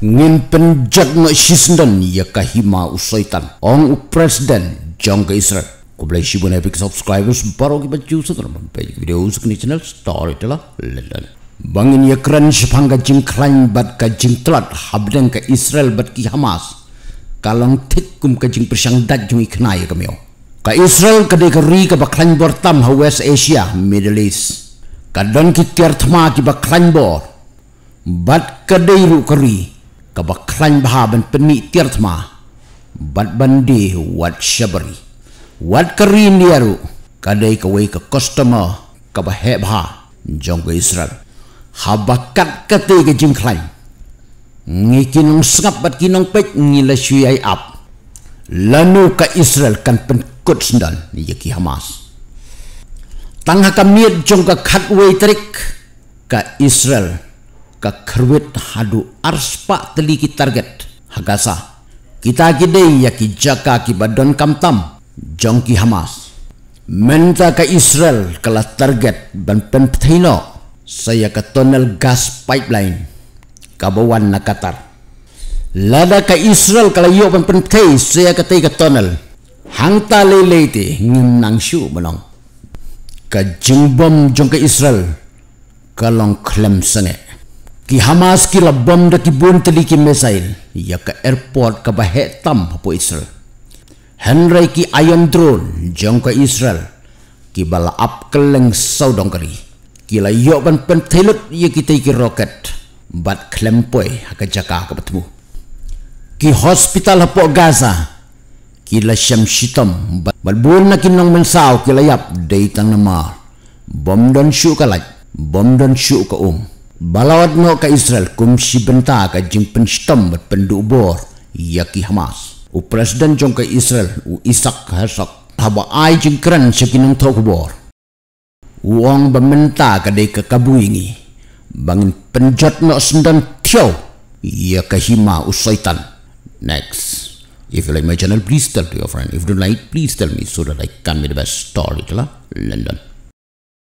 ngin penjat na shisndan ya kahima usaitan ong u presiden jong ke israel kublai blai shi bun epic subscribers baro ki baju sutra man page video us kini channel story tela lelan bangin ya kran shpanga jing klan bat ka jing tlat habdan ka israel bat ki hamas kalang tik kum ka jing persyang dat jung ikna ya kamyo ka israel ka de ka ri ka baklan bortam ha west asia middle east ka don ki tiar thma ki baklan bor bat ka dei ru kari kaba kran bha ban peni tirthma bat bandi wat shabari wat karin diaru ya kadai kawai ka customer kaba hebha jong israel habakat kate ke jing klan ngi kinong sngap bat kinong pek ngi la shuai up lanu ka israel kan penkut sendal sendan yaki hamas tangha kamiet jong ka khatway trik ka israel ka hadu arspa teliki target hagasa kita gede ya jaka ki badon kamtam jongki Hamas menta ka Israel kala target ban pentino saya ke tunnel gas pipeline kabawan na Qatar lada ka Israel kala yo ban pentay saya ka tiga tunnel hangta lele ti ngin nang syu manong ka jingbom jong Israel kalong klem sene कि Hamas की ki द की बुनतली airport missile या का एयरपोर्ट का Israel हपो Israel हनरे की आयन ड्रोन जोंग का Israel bala saudong kari kila yo ban pen telut ye kita ki roket bat klempoi ka jaka ka batmu ki hospital po gaza kila shitam bat bun na kinong ki kila yap na nama bom don shu la bom don shu ka um balawat no ka Israel kum si benta ka jing stam bat pendubor yaki Hamas u presiden jong ka Israel u isak hasak haba ai jingkran sekinang tok bor uang bementa ka de ka kabuingi bangin penjat no sendan tiaw ya hima u syaitan next If you like my channel, please tell to your friend. If you don't like, please tell me so that I can be the best story storyteller. London.